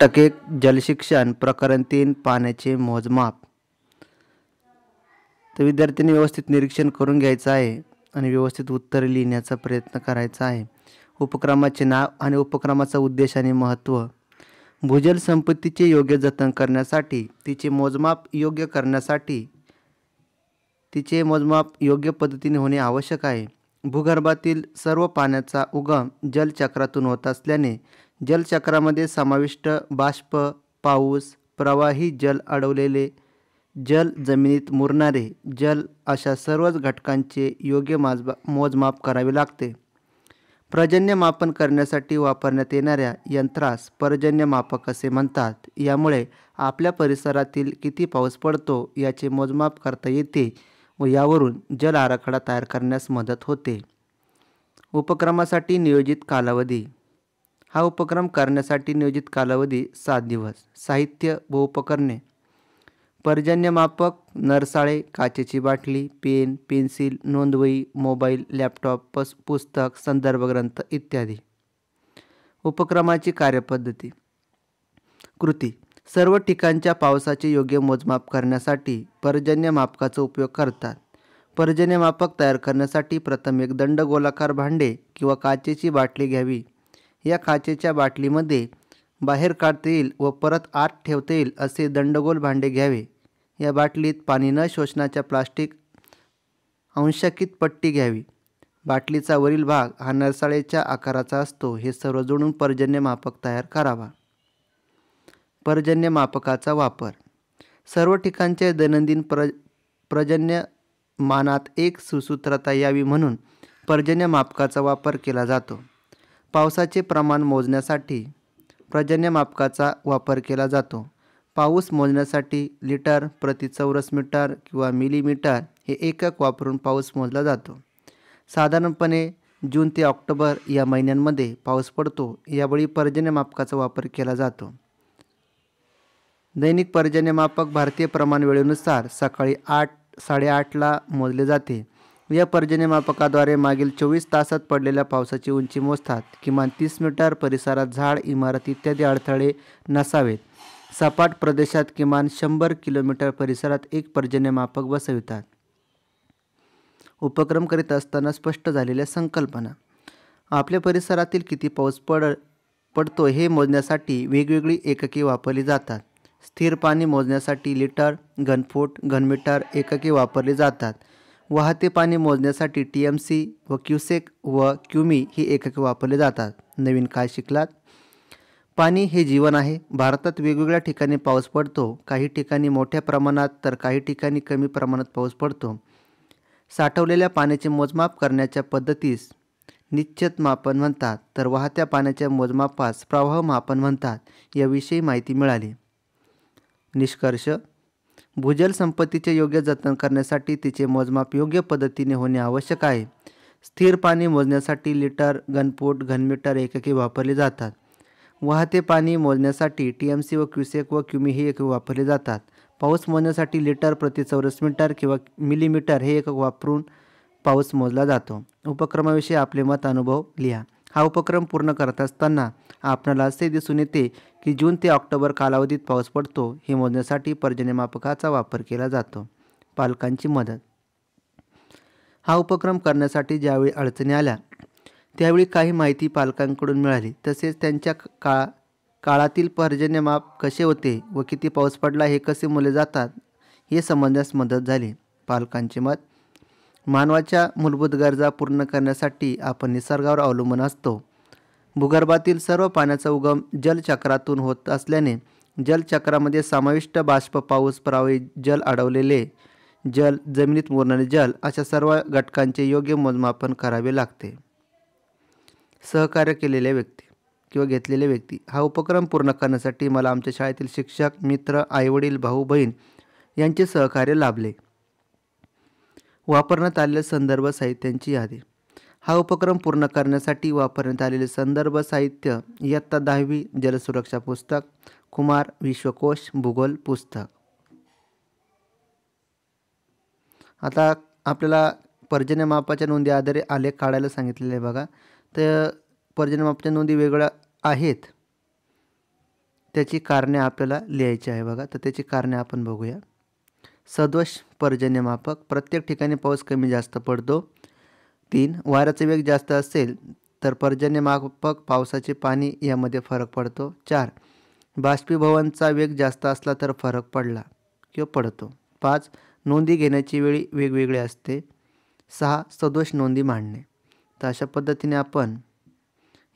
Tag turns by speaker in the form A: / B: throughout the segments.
A: टके जलशिक्षण प्रकरण तीन पाण्याचे मोजमाप तर विद्यार्थ्यांनी व्यवस्थित निरीक्षण करून घ्यायचं आहे आणि व्यवस्थित उत्तर लिहिण्याचा प्रयत्न करायचा आहे उपक्रमाचे नाव आणि उपक्रमाचा उद्देश आणि महत्त्व भूजल संपत्तीचे योग्य जतन करण्यासाठी तिचे मोजमाप योग्य करण्यासाठी तिचे मोजमाप योग्य पद्धतीने होणे आवश्यक आहे भूगर्भातील सर्व पाण्याचा उगम जलचक्रातून होत असल्याने जलचक्रामध्ये समाविष्ट बाष्प पाऊस प्रवाही जल अडवलेले जल जमिनीत मुरणारे जल अशा सर्वच घटकांचे योग्य माजबा मोजमाप करावे लागते पर्जन्यमापन करण्यासाठी वापरण्यात येणाऱ्या यंत्रास पर्जन्यमापक असे म्हणतात यामुळे आपल्या परिसरातील किती पाऊस पडतो याचे मोजमाप करता येते व यावरून जल आराखडा तयार करण्यास मदत होते उपक्रमासाठी नियोजित कालावधी हा उपक्रम करण्यासाठी नियोजित कालावधी सात दिवस साहित्य व उपकरणे पर्जन्यमापक नरसाळे काचेची बाटली पेन पेन्सिल नोंदवही मोबाईल लॅपटॉप पस पुस्तक संदर्भ ग्रंथ इत्यादी उपक्रमाची कार्यपद्धती कृती सर्व ठिकाणच्या पावसाचे योग्य मोजमाप करण्यासाठी पर्जन्यमापकाचा उपयोग करतात पर्जन्यमापक तयार करण्यासाठी प्रथम एक दंडगोलाकार भांडे किंवा काचेची बाटली घ्यावी या खाचेच्या बाटलीमध्ये बाहेर काढता येईल व परत आत ठेवता येईल असे दंडगोल भांडे घ्यावे या बाटलीत पाणी न शोषणाच्या प्लास्टिक अंशकित पट्टी घ्यावी बाटलीचा वरील भाग हा नरसाळेच्या आकाराचा असतो हे सर्व जोडून पर्जन्यमापक तयार करावा पर्जन्यमापकाचा वापर सर्व ठिकाणचे दैनंदिन प्र प्रजन्य मानात एक सुसूत्रता यावी म्हणून पर्जन्यमापकाचा मापकाचा वापर केला जातो पावसाचे प्रमाण मोजण्यासाठी पर्जन्यमापकाचा वापर केला जातो पाऊस मोजण्यासाठी लिटर प्रति चौरस मीटर किंवा मिलीमीटर हे एकक वापरून पाऊस मोजला जातो साधारणपणे जून ते ऑक्टोबर या महिन्यांमध्ये पाऊस पडतो यावेळी पर्जन्यमापकाचा वापर केला जातो दैनिक पर्जन्यमापक भारतीय प्रमाण वेळेनुसार सकाळी आठ साडेआठला मोजले जाते या पर्जन्यमापकाद्वारे मागील चोवीस तासात पडलेल्या पावसाची उंची मोजतात किमान तीस मीटर परिसरात झाड इमारत इत्यादी अडथळे नसावेत सपाट प्रदेशात किमान शंभर किलोमीटर परिसरात एक पर्जन्यमापक बसवितात उपक्रम करीत असताना स्पष्ट झालेल्या संकल्पना आपल्या परिसरातील किती पाऊस पड पडतो हे मोजण्यासाठी वेगवेगळी एकके वापरली जातात स्थिर पाणी मोजण्यासाठी लिटर घनफूट घनमीटर एकके वापरली जातात वाहते पाणी मोजण्यासाठी टी एम सी व क्युसेक e व क्युमी ही एकक वापरले जातात नवीन काय शिकलात पाणी हे जीवन आहे भारतात वेगवेगळ्या ठिकाणी पाऊस पडतो काही ठिकाणी मोठ्या प्रमाणात तर काही ठिकाणी कमी प्रमाणात पाऊस पडतो साठवलेल्या पाण्याचे मोजमाप करण्याच्या पद्धतीस निश्चित मापन म्हणतात तर वाहत्या पाण्याच्या मोजमापास प्रवाह मापन म्हणतात याविषयी माहिती मिळाली निष्कर्ष भूजल संपत्तीचे योग्य जतन करण्यासाठी तिचे मोजमाप योग्य पद्धतीने होणे आवश्यक आहे स्थिर पाणी मोजण्यासाठी लिटर घनपोट घनमीटर एकके वापरले जातात वाहते पाणी मोजण्यासाठी टी एम सी व क्युसेक e व क्युमी हे एकक वापरले जातात पाऊस मोजण्यासाठी लिटर प्रति चौरस मीटर किंवा मिलीमीटर हे एकक वापरून पाऊस मोजला जातो उपक्रमाविषयी आपले मत अनुभव लिहा हा उपक्रम पूर्ण करत असताना आपणाला असे दिसून येते की जून ते ऑक्टोबर कालावधीत पाऊस पडतो हे मोजण्यासाठी पर्जन्यमापकाचा वापर केला जातो पालकांची मदत हा उपक्रम करण्यासाठी ज्यावेळी अडचणी आल्या त्यावेळी काही माहिती पालकांकडून मिळाली तसेच त्यांच्या काळा काळातील पर्जन्यमाप कसे होते व किती पाऊस पडला हे कसे मुले जातात हे समजण्यास मदत झाली पालकांचे मत मानवाच्या मूलभूत गरजा पूर्ण करण्यासाठी आपण निसर्गावर अवलंबून असतो भूगर्भातील सर्व पाण्याचा उगम जलचक्रातून होत असल्याने जलचक्रामध्ये समाविष्ट बाष्प पाऊस प्रवाही जल अडवलेले जल जमिनीत मोरणारे जल अशा सर्व घटकांचे योग्य मोजमापन करावे लागते सहकार्य केलेल्या व्यक्ती किंवा घेतलेले व्यक्ती हा उपक्रम पूर्ण करण्यासाठी मला आमच्या शाळेतील शिक्षक मित्र आईवडील भाऊ बहीण यांचे सहकार्य लाभले वापरण्यात आलेल्या संदर्भ साहित्यांची यादी हा उपक्रम पूर्ण करण्यासाठी वापरण्यात आलेले संदर्भ साहित्य इयत्ता दहावी जलसुरक्षा पुस्तक कुमार विश्वकोश भूगोल पुस्तक आता आपल्याला पर्जन्यमापाच्या नोंदी आधारे आलेख काढायला सांगितलेले आहे बघा तर पर्जन्यमापाच्या नोंदी वेगळ्या आहेत त्याची कारणे आपल्याला लिहायची आहे बघा तर त्याची कारणे आपण बघूया सदोष पर्जन्यमापक प्रत्येक ठिकाणी पाऊस कमी जास्त पडतो तीन वाऱ्याचा वेग जास्त असेल तर पर्जन्यमापक पावसाचे पाणी यामध्ये फरक पडतो चार बाष्पीभवनचा वेग जास्त असला तर फरक पडला किंवा पडतो पाच नोंदी घेण्याची वेळी वेगवेगळी असते सहा सदोष नोंदी मांडणे तर अशा पद्धतीने आपण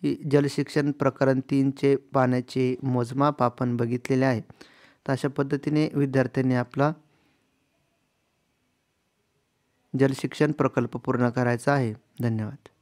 A: ही जलशिक्षण प्रकरण तीनचे पाण्याचे मोजमाप आपण बघितलेले आहे तर अशा पद्धतीने विद्यार्थ्यांनी आपला जलशिक्षण प्रकल्प पूर्ण करायचा आहे धन्यवाद